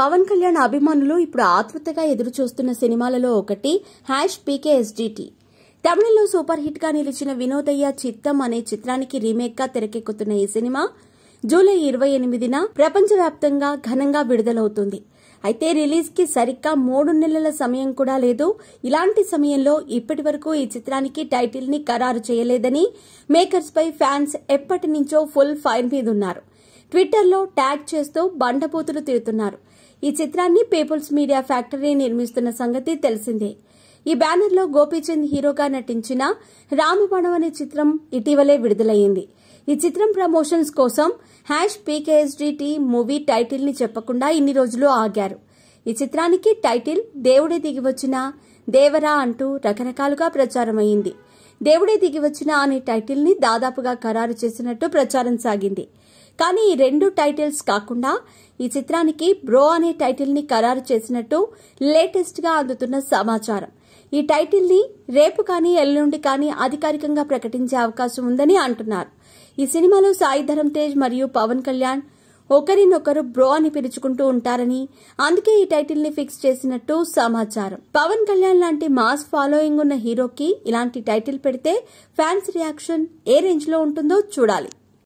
పవన్ కళ్యాణ్ అభిమానులు ఇప్పుడు ఆతృతగా ఎదురుచూస్తున్న సినిమాలలో ఒకటి హ్యాష్ పీకేఎస్డిటి తమిళంలో సూపర్ హిట్ గా నిలిచిన వినోదయ్య చిత్తం అనే చిత్రానికి రీమేక్ గా తెరకెక్కుతున్న ఈ సినిమా జూలై ఇరవై ఎనిమిదిన ప్రపంచవ్యాప్తంగా ఘనంగా విడుదలవుతుంది అయితే రిలీజ్ కి సరిగ్గా మూడు నెలల సమయం కూడా లేదు ఇలాంటి సమయంలో ఇప్పటి వరకు ఈ చిత్రానికి టైటిల్ ని ఖరారు చేయలేదని మేకర్స్ పై ఫ్యాన్స్ ఎప్పటి నుంచో ఫుల్ ఫైర్ మీద ఉన్నారు ట్విట్టర్లో ట్యాగ్ చేస్తూ బండపోతులు తీరుతున్నారు ఈ చిత్రాన్ని పీపుల్స్ మీడియా ఫ్యాక్టరీ నిర్మిస్తున్న సంగతి తెలిసిందే ఈ బ్యానర్లో గోపీచంద్ హీరోగా నటించిన రామబాణం అనే చిత్రం ఇటీవలే విడుదలయ్యింది ఈ చిత్రం ప్రమోషన్స్ కోసం హ్యాష్ పీకేఎస్డిటీ మూవీ టైటిల్ ని చెప్పకుండా ఇన్ని రోజులు ఆగారు ఈ చిత్రానికి టైటిల్ దేవుడే దిగివచ్చిన దేవరా అంటూ రకరకాలుగా అయింది దేవుడే దిగివచ్చిన అనే టైటిల్ ని దాదాపుగా ఖరారు చేసినట్టు ప్రచారం సాగింది కానీ ఈ రెండు టైటిల్స్ కాకుండా ఈ చిత్రానికి బ్రో అనే టైటిల్ ని ఖరారు చేసినట్టు లేటెస్ట్ గా అందుతున్న సమాచారం ఈ టైటిల్ ని రేపు కానీ ఎల్లుండి కానీ అధికారికంగా ప్రకటించే అవకాశం ఉందని అంటున్నారు ఈ సినిమాలో సాయి ధరమ్ తేజ్ మరియు పవన్ కళ్యాణ్ ఒకరినొకరు బ్రో అని పిలుచుకుంటూ ఉంటారని అందుకే ఈ టైటిల్ ని ఫిక్స్ చేసినట్టు సమాచారం పవన్ కళ్యాణ్ లాంటి మాస్ ఫాలోయింగ్ ఉన్న హీరోకి ఇలాంటి టైటిల్ పెడితే ఫ్యాన్స్ రియాక్షన్ ఏ రేంజ్ లో ఉంటుందో చూడాలి